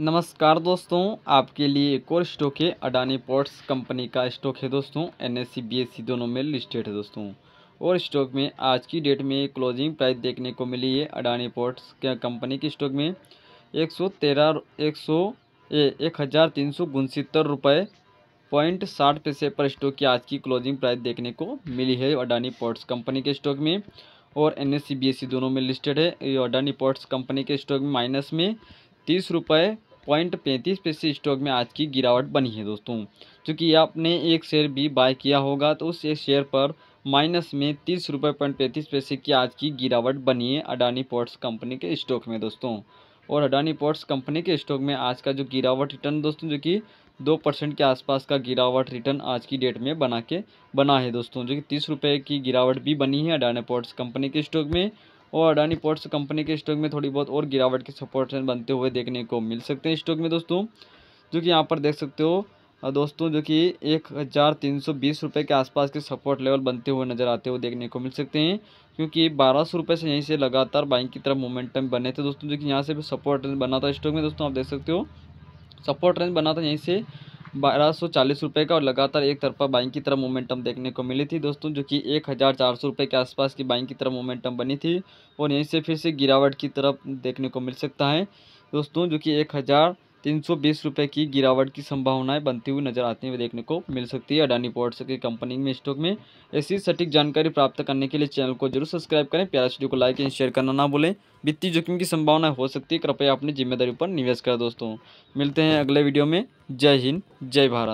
नमस्कार दोस्तों आपके लिए एक और स्टॉक है अडानी पोर्ट्स कंपनी का स्टॉक है दोस्तों एन एस e, e दोनों में लिस्टेड है दोस्तों और स्टॉक में आज की डेट में क्लोजिंग प्राइस देखने को मिली है अडानी पोर्ट्स कंपनी के स्टॉक में एक सौ तेरह एक सौ एक हज़ार तीन सौ उनसत्तर रुपये पॉइंट साठ पैसे पर स्टॉक की आज की क्लोजिंग प्राइस देखने को मिली है अडानी पोर्ट्स कंपनी के स्टॉक में और एन एस e, दोनों में लिस्टेड है ये अडानी पोर्ट्स कंपनी के स्टॉक में माइनस में तीस रुपये पॉइंट पैंतीस पैसे स्टॉक में आज की गिरावट बनी है दोस्तों चूँकि आपने एक शेयर भी बाय किया होगा तो उस एक शेयर पर माइनस में तीस रुपये पॉइंट पैंतीस पैसे की आज की गिरावट बनी है अडानी पोर्ट्स कंपनी के स्टॉक में दोस्तों और अडानी पोर्ट्स कंपनी के स्टॉक में आज का जो गिरावट रिटर्न दोस्तों जो कि दो परसेंट के आसपास का गिरावट रिटर्न आज की डेट में बना के बना है दोस्तों जो कि तीस रुपये की गिरावट भी बनी है अडानी पोर्ट्स कंपनी के स्टॉक में और अडानी पोर्ट्स कंपनी के स्टॉक में थोड़ी बहुत और गिरावट के सपोर्ट बनते हुए देखने को मिल सकते हैं स्टॉक में दोस्तों जो कि यहाँ पर देख सकते हो दोस्तों जो कि एक हज़ार तीन सौ बीस रुपये के आसपास के सपोर्ट लेवल बनते हुए नज़र आते हुए देखने को मिल सकते हैं क्योंकि बारह सौ रुपये से यहीं से लगातार बाइक की तरफ मोमेंटम बने थे दोस्तों जो कि यहाँ से भी सपोर्ट रेंज बना था स्टॉक में दोस्तों आप देख सकते हो सपोर्ट रेंज बना था यहीं से बारह सौ चालीस का और लगातार एक तरफा बाइंग की तरफ मोमेंटम देखने को मिली थी दोस्तों जो कि एक हज़ार चार सौ के आसपास की बाइंग की तरफ मोमेंटम बनी थी और यहीं से फिर से गिरावट की तरफ देखने को मिल सकता है दोस्तों जो कि एक हज़ार तीन सौ बीस रुपये की गिरावट की संभावनाएं बनती हुई नजर आती हुई देखने को मिल सकती है अडानी पोर्ट्स की कंपनी में स्टॉक में ऐसी सटीक जानकारी प्राप्त करने के लिए चैनल को जरूर सब्सक्राइब करें प्यारा वीडियो को लाइक एंड शेयर करना ना भूलें वित्तीय जोखिम की संभावना हो सकती है कृपया अपनी जिम्मेदारी पर निवेश करें दोस्तों मिलते हैं अगले वीडियो में जय हिंद जय भारत